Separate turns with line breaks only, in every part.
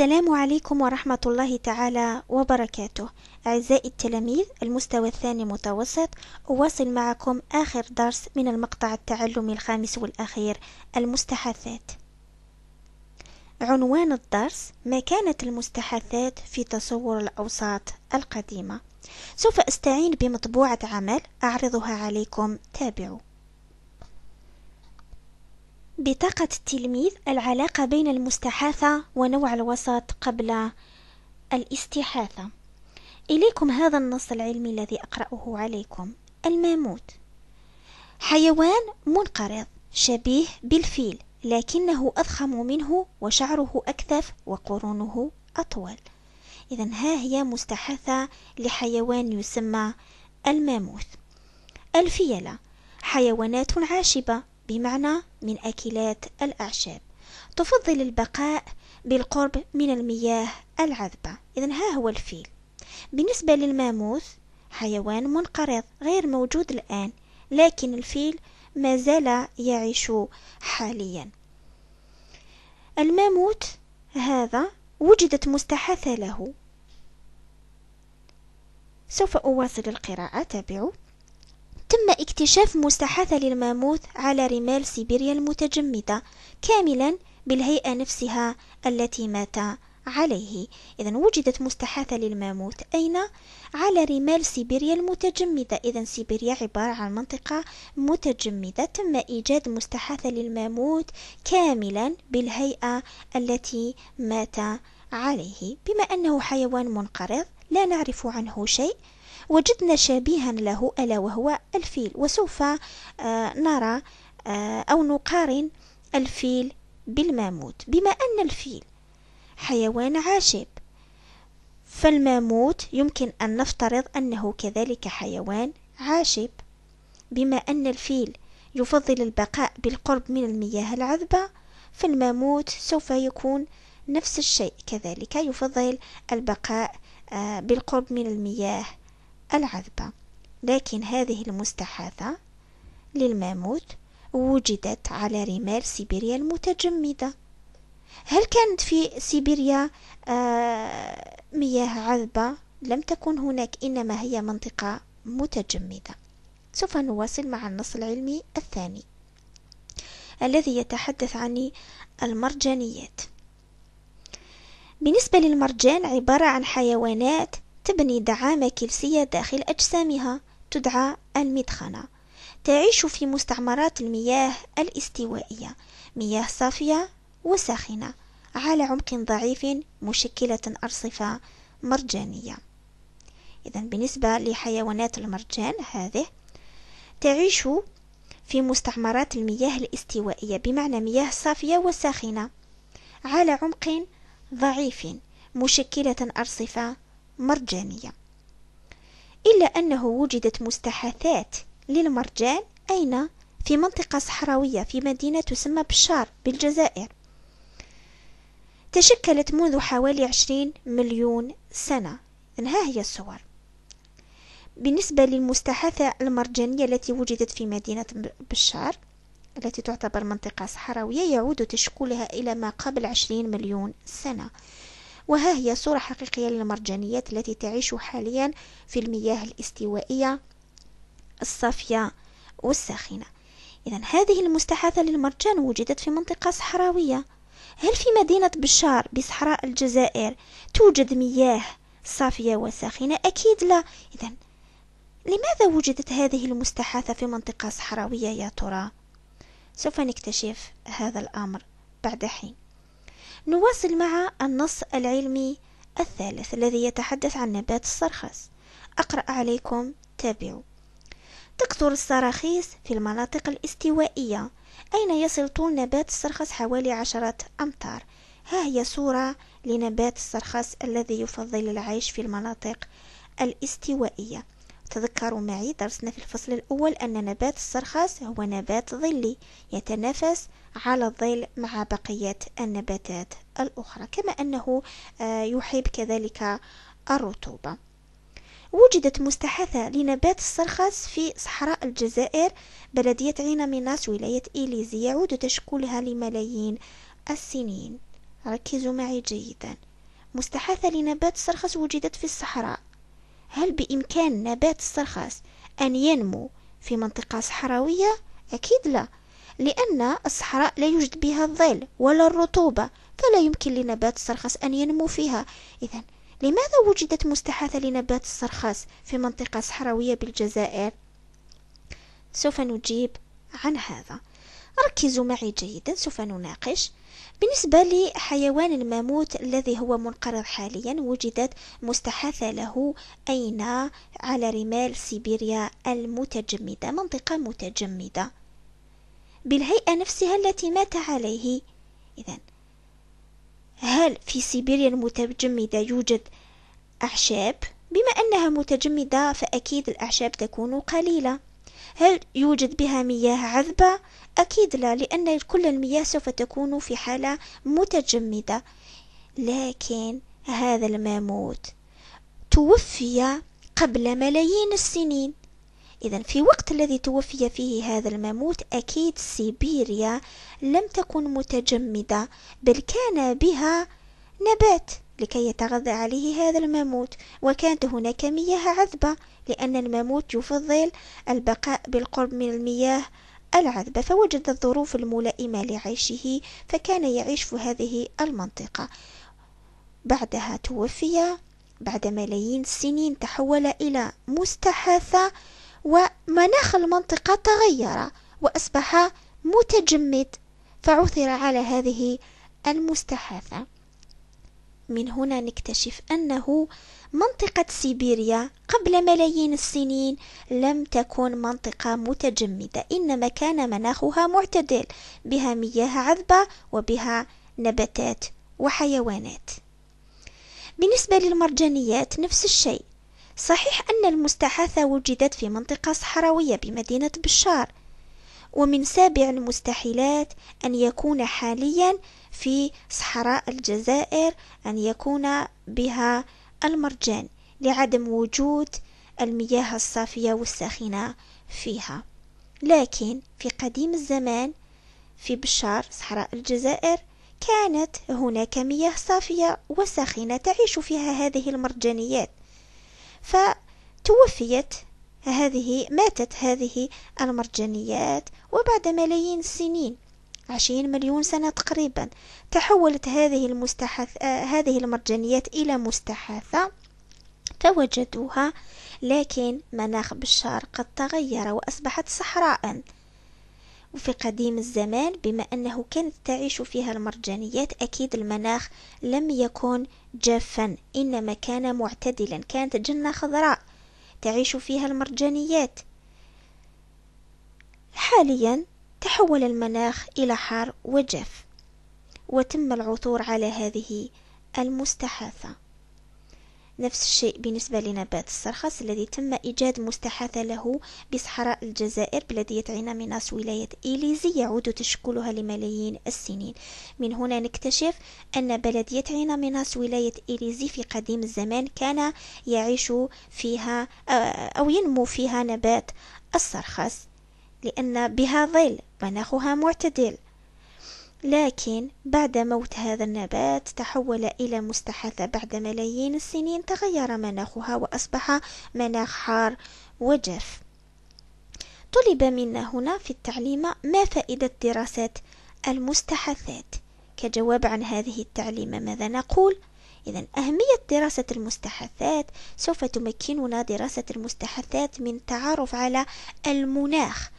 السلام عليكم ورحمة الله تعالى وبركاته أعزائي التلاميذ المستوى الثاني متوسط أواصل معكم آخر درس من المقطع التعلمي الخامس والأخير المستحثات عنوان الدرس مكانة المستحثات في تصور الأوساط القديمة سوف أستعين بمطبوعة عمل أعرضها عليكم تابعوا بطاقة التلميذ العلاقة بين المستحاثة ونوع الوسط قبل الاستحاثة إليكم هذا النص العلمي الذي أقرأه عليكم الماموت حيوان منقرض شبيه بالفيل لكنه أضخم منه وشعره أكثف وقرونه أطول إذا ها هي مستحاثة لحيوان يسمى الماموث الفيلة حيوانات عاشبة بمعنى من أكلات الأعشاب تفضل البقاء بالقرب من المياه العذبة إذا ها هو الفيل بالنسبة للماموث حيوان منقرض غير موجود الآن لكن الفيل ما زال يعيش حاليا الماموت هذا وجدت مستحثة له سوف أواصل القراءة تابعوا تم اكتشاف مستحاثة للماموث على رمال سيبيريا المتجمدة كاملا بالهيئة نفسها التي مات عليه إذا وجدت مستحاثة للماموث أين؟ على رمال سيبيريا المتجمدة إذا سيبيريا عبارة عن منطقة متجمدة تم إيجاد مستحاثة للماموث كاملا بالهيئة التي مات عليه بما أنه حيوان منقرض لا نعرف عنه شيء وجدنا شبيها له ألا وهو الفيل وسوف آه، نرى آه، أو نقارن الفيل بالماموت بما أن الفيل حيوان عاشب فالماموت يمكن أن نفترض أنه كذلك حيوان عاشب بما أن الفيل يفضل البقاء بالقرب من المياه العذبة فالماموت سوف يكون نفس الشيء كذلك يفضل البقاء آه، بالقرب من المياه العذبة لكن هذه المستحاثة للماموت وجدت على رمال سيبيريا المتجمدة هل كانت في سيبيريا آه، مياه عذبة؟ لم تكن هناك إنما هي منطقة متجمدة سوف نواصل مع النص العلمي الثاني الذي يتحدث عن المرجانيات بالنسبة للمرجان عبارة عن حيوانات تبني دعامة كلسية داخل أجسامها تدعى المدخنة تعيش في مستعمرات المياه الاستوائية مياه صافية وساخنة على عمق ضعيف مشكلة أرصفة مرجانية إذا بالنسبة لحيوانات المرجان هذه تعيش في مستعمرات المياه الاستوائية بمعنى مياه صافية وساخنة على عمق ضعيف مشكلة أرصفة مرجانية إلا أنه وجدت مستحاثات للمرجان أين؟ في منطقة صحراوية في مدينة تسمى بشار بالجزائر تشكلت منذ حوالي عشرين مليون سنة ها هي الصور بالنسبة للمستحاثة المرجانية التي وجدت في مدينة بشار التي تعتبر منطقة صحراوية يعود تشكلها إلى ما قبل عشرين مليون سنة وها هي صورة حقيقية للمرجانيات التي تعيش حاليا في المياه الاستوائية الصافية والساخنة إذا هذه المستحاثة للمرجان وجدت في منطقة صحراوية هل في مدينة بشار بصحراء الجزائر توجد مياه صافية وساخنة؟ أكيد لا إذا لماذا وجدت هذه المستحاثة في منطقة صحراوية يا ترى؟ سوف نكتشف هذا الأمر بعد حين نواصل مع النص العلمي الثالث الذي يتحدث عن نبات الصرخس أقرأ عليكم تابعوا تكثر الصراخيس في المناطق الاستوائية أين يصل طول نبات الصرخس حوالي عشرة أمتار ها هي صورة لنبات الصرخس الذي يفضل العيش في المناطق الاستوائية تذكروا معي درسنا في الفصل الأول أن نبات السرخس هو نبات ظلي يتنافس على الظل مع بقية النباتات الأخرى كما أنه آه، يحب كذلك الرطوبة وجدت مستحثة لنبات السرخس في صحراء الجزائر بلدية عين مناس ولاية إيليزي يعود تشكلها لملايين السنين ركزوا معي جيدا مستحثة لنبات السرخس وجدت في الصحراء هل بإمكان نبات السرخس أن ينمو في منطقة صحراوية؟ أكيد لا لأن الصحراء لا يوجد بها الظل ولا الرطوبة فلا يمكن لنبات السرخس أن ينمو فيها إذا لماذا وجدت مستحاثة لنبات السرخس في منطقة صحراوية بالجزائر؟ سوف نجيب عن هذا ركزوا معي جيدا سوف نناقش بالنسبة لحيوان الماموت الذي هو منقرض حاليا وجدت مستحاثة له أين على رمال سيبيريا المتجمدة منطقة متجمدة بالهيئة نفسها التي مات عليه إذا هل في سيبيريا المتجمدة يوجد أعشاب؟ بما أنها متجمدة فأكيد الأعشاب تكون قليلة هل يوجد بها مياه عذبة؟ أكيد لا لأن كل المياه سوف تكون في حالة متجمدة لكن هذا الماموت توفي قبل ملايين السنين إذا في وقت الذي توفي فيه هذا الماموت أكيد سيبيريا لم تكن متجمدة بل كان بها نبات لكي يتغذى عليه هذا الماموت وكانت هناك مياه عذبة لأن الماموت يفضل البقاء بالقرب من المياه العذبة فوجد الظروف الملائمة لعيشه فكان يعيش في هذه المنطقة بعدها توفي بعد ملايين السنين تحول إلى مستحاثة ومناخ المنطقة تغير وأصبح متجمد فعثر على هذه المستحاثة من هنا نكتشف أنه منطقة سيبيريا قبل ملايين السنين لم تكن منطقة متجمدة إنما كان مناخها معتدل بها مياه عذبة وبها نباتات وحيوانات بالنسبة للمرجانيات نفس الشيء صحيح أن المستحاثة وجدت في منطقة صحراوية بمدينة بشار ومن سابع المستحيلات أن يكون حاليا في صحراء الجزائر أن يكون بها المرجان لعدم وجود المياه الصافية والساخنة فيها لكن في قديم الزمان في بشار صحراء الجزائر كانت هناك مياه صافية وساخنة تعيش فيها هذه المرجانيات فتوفيت هذه ماتت هذه المرجانيات وبعد ملايين السنين عشرين مليون سنة تقريبا تحولت هذه المستحث آه، هذه المرجانيات إلى مستحاثة فوجدوها لكن مناخ بشار قد تغير وأصبحت صحراء وفي قديم الزمان بما أنه كانت تعيش فيها المرجانيات أكيد المناخ لم يكن جافا إنما كان معتدلا كانت جنة خضراء تعيش فيها المرجانيات حاليا تحول المناخ إلى حار وجاف وتم العثور على هذه المستحاثة نفس الشيء بالنسبة لنبات السرخس الذي تم إيجاد مستحاثة له بصحراء الجزائر بلدية عيناميناس ولاية إيليزي يعود تشكلها لملايين السنين من هنا نكتشف أن بلدية عيناميناس ولاية إيليزي في قديم الزمان كان يعيش فيها آه، أو ينمو فيها نبات السرخس لأن بها ظل مناخها معتدل لكن بعد موت هذا النبات تحول إلى مستحثة بعد ملايين السنين تغير مناخها وأصبح مناخ حار وجاف طلب منا هنا في التعليم ما فائدة دراسات المستحثات كجواب عن هذه التعليمة ماذا نقول؟ إذا أهمية دراسة المستحثات سوف تمكننا دراسة المستحثات من التعرف على المناخ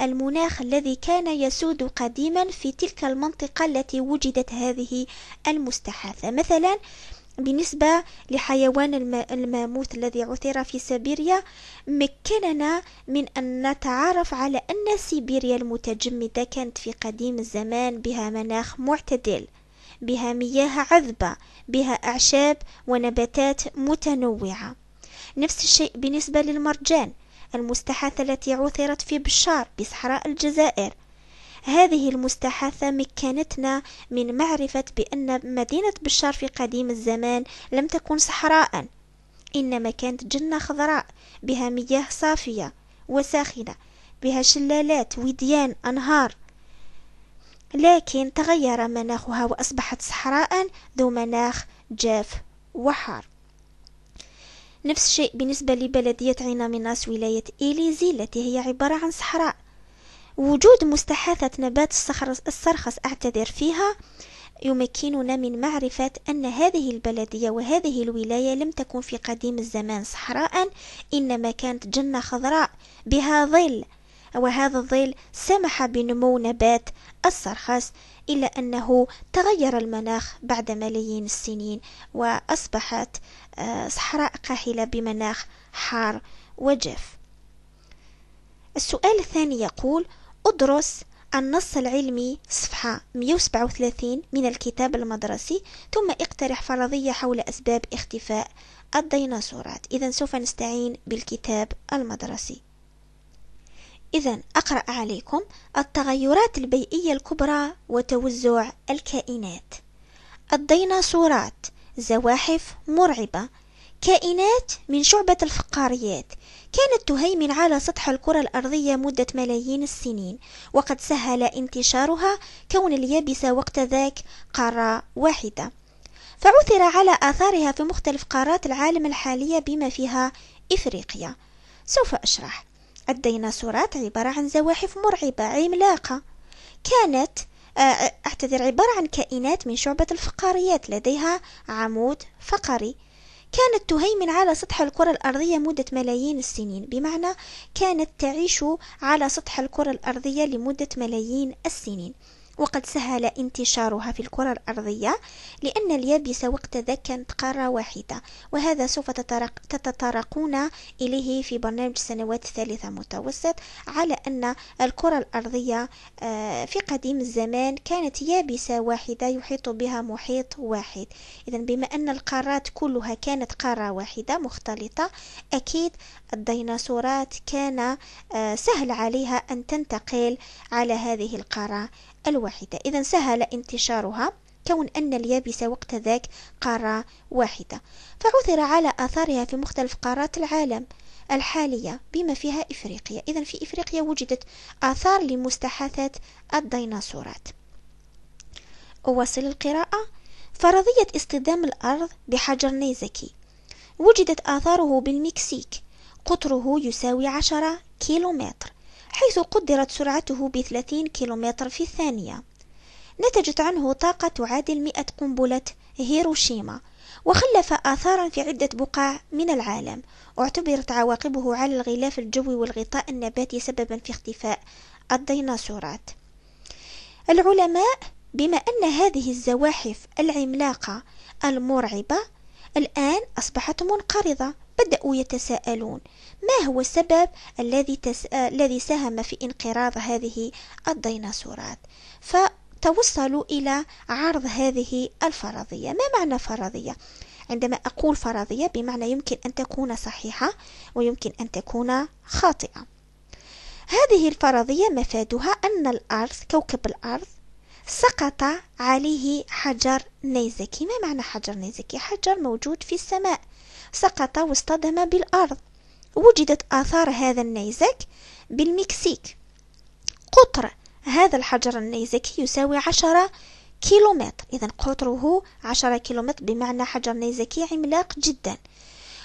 المناخ الذي كان يسود قديما في تلك المنطقة التي وجدت هذه المستحاثة مثلا بالنسبة لحيوان الماموث الذي عثر في سيبيريا مكننا من أن نتعرف على أن سيبيريا المتجمدة كانت في قديم الزمان بها مناخ معتدل بها مياه عذبة بها أعشاب ونباتات متنوعة نفس الشيء بالنسبة للمرجان المستحاثة التي عثرت في بشار بصحراء الجزائر هذه المستحاثة مكنتنا من معرفة بأن مدينة بشار في قديم الزمان لم تكن صحراء إنما كانت جنة خضراء بها مياه صافية وساخنة بها شلالات وديان أنهار لكن تغير مناخها وأصبحت صحراء ذو مناخ جاف وحار نفس الشيء بالنسبة لبلدية عين مناس ولاية إليزي التي هي عبارة عن صحراء وجود مستحاثة نبات السرخس أعتذر فيها يمكننا من معرفة أن هذه البلدية وهذه الولاية لم تكن في قديم الزمان صحراء إنما كانت جنة خضراء بها ظل وهذا الظل سمح بنمو نبات السرخس إلا أنه تغير المناخ بعد ملايين السنين وأصبحت آه، صحراء قاحلة بمناخ حار وجاف السؤال الثاني يقول أدرس النص العلمي صفحة 137 من الكتاب المدرسي ثم اقترح فرضية حول أسباب اختفاء الديناصورات إذا سوف نستعين بالكتاب المدرسي إذا أقرأ عليكم التغيرات البيئية الكبرى وتوزع الكائنات الديناصورات زواحف مرعبة كائنات من شعبة الفقاريات كانت تهيمن على سطح الكرة الأرضية مدة ملايين السنين وقد سهل انتشارها كون اليابسة وقت ذاك قارة واحدة فعثر على آثارها في مختلف قارات العالم الحالية بما فيها إفريقيا سوف أشرح الديناصورات عبارة عن زواحف مرعبة عملاقة كانت آه، آه، أعتذر عبارة عن كائنات من شعبة الفقاريات لديها عمود فقري كانت تهيمن على سطح الكرة الأرضية مدة ملايين السنين بمعنى كانت تعيش على سطح الكرة الأرضية لمدة ملايين السنين وقد سهل انتشارها في الكرة الأرضية لأن اليابسة وقت ذاك كانت قارة واحدة وهذا سوف تتطرقون إليه في برنامج سنوات الثالثة متوسط على أن الكرة الأرضية آه، في قديم الزمان كانت يابسة واحدة يحيط بها محيط واحد إذا بما أن القارات كلها كانت قارة واحدة مختلطة أكيد الديناصورات كان آه، سهل عليها أن تنتقل على هذه القارة الواحدة إذا سهل انتشارها كون أن اليابسة وقت ذاك قارة واحدة فعثر على آثارها في مختلف قارات العالم الحالية بما فيها إفريقيا إذا في إفريقيا وجدت آثار لمستحاثات الديناصورات أواصل القراءة فرضية اصطدام الأرض بحجر نيزكي وجدت آثاره بالمكسيك قطره يساوي عشرة كيلومتر حيث قدرت سرعته بثلاثين كيلومتر في الثانية نتجت عنه طاقة تعادل مئة قنبلة هيروشيما وخلف آثارا في عدة بقاع من العالم اعتبرت عواقبه على الغلاف الجوي والغطاء النباتي سببا في اختفاء الديناصورات العلماء بما أن هذه الزواحف العملاقة المرعبة الآن أصبحت منقرضة بدأوا يتساءلون ما هو السبب الذي, تس... الذي ساهم في انقراض هذه الديناصورات فتوصلوا إلى عرض هذه الفرضية ما معنى فرضية؟ عندما أقول فرضية بمعنى يمكن أن تكون صحيحة ويمكن أن تكون خاطئة هذه الفرضية مفادها أن الأرض كوكب الأرض سقط عليه حجر نيزكي ما معنى حجر نيزكي؟ حجر موجود في السماء سقط واصطدم بالأرض وجدت آثار هذا النيزك بالمكسيك قطر هذا الحجر النيزكي يساوي عشرة كيلومتر إذا قطره عشرة كيلومتر بمعنى حجر نيزكي عملاق جدا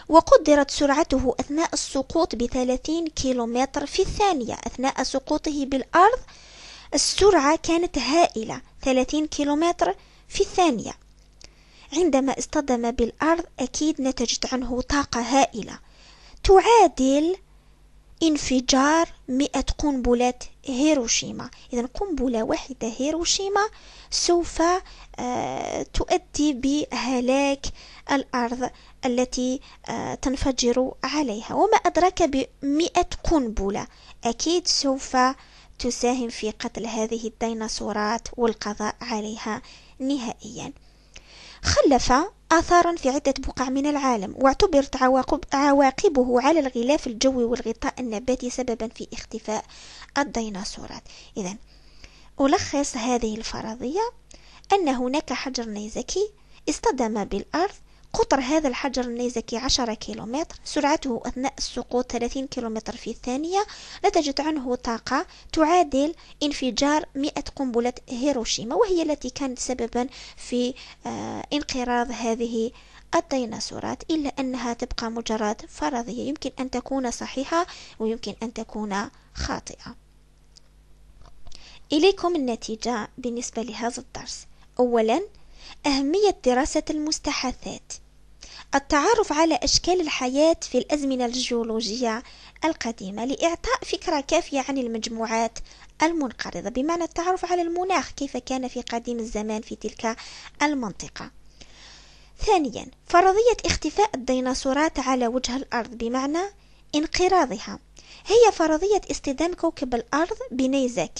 وقدرت سرعته أثناء السقوط بثلاثين كيلومتر في الثانية أثناء سقوطه بالأرض السرعة كانت هائلة ثلاثين كيلومتر في الثانية عندما اصطدم بالأرض أكيد نتجت عنه طاقة هائلة تعادل انفجار مئة قنبلة هيروشيما إذا قنبلة واحدة هيروشيما سوف آه، تؤدي بهلاك الأرض التي آه، تنفجر عليها وما أدراك بمئة قنبلة أكيد سوف تساهم في قتل هذه الديناصورات والقضاء عليها نهائيا خلف آثارا في عدة بقع من العالم واعتبرت عواقب عواقبه على الغلاف الجوي والغطاء النباتي سببا في اختفاء الديناصورات إذا ألخص هذه الفرضية أن هناك حجر نيزكي اصطدم بالأرض قطر هذا الحجر النيزكي عشرة كيلومتر سرعته أثناء السقوط 30 كيلومتر في الثانية نتجت عنه طاقة تعادل انفجار 100 قنبلة هيروشيما وهي التي كانت سببا في آه، انقراض هذه الديناصورات إلا أنها تبقى مجرد فرضية يمكن أن تكون صحيحة ويمكن أن تكون خاطئة إليكم النتيجة بالنسبة لهذا الدرس أولا أهمية دراسة المستحثات التعرف على أشكال الحياة في الأزمنة الجيولوجية القديمة لإعطاء فكرة كافية عن المجموعات المنقرضة بمعنى التعرف على المناخ كيف كان في قديم الزمان في تلك المنطقة ثانيا فرضية اختفاء الديناصورات على وجه الأرض بمعنى انقراضها هي فرضية اصطدام كوكب الأرض بنيزك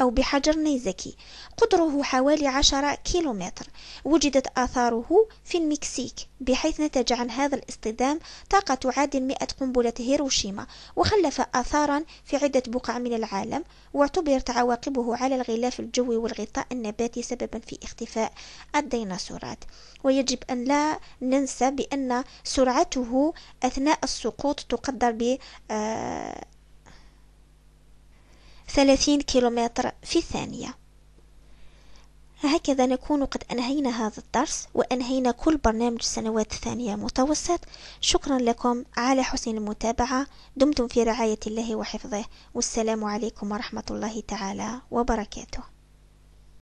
أو بحجر نيزكي قدره حوالي عشرة كيلومتر وجدت آثاره في المكسيك بحيث نتج عن هذا الاصطدام طاقة تعادل 100 قنبلة هيروشيما وخلف آثارا في عدة بقع من العالم واعتبرت عواقبه على الغلاف الجوي والغطاء النباتي سببا في اختفاء الديناصورات ويجب أن لا ننسى بأن سرعته أثناء السقوط تقدر ب آه، 30 كيلومتر في الثانية هكذا نكون قد أنهينا هذا الدرس وأنهينا كل برنامج السنوات الثانية متوسط شكرا لكم على حسن المتابعة دمتم في رعاية الله وحفظه والسلام عليكم ورحمة الله تعالى وبركاته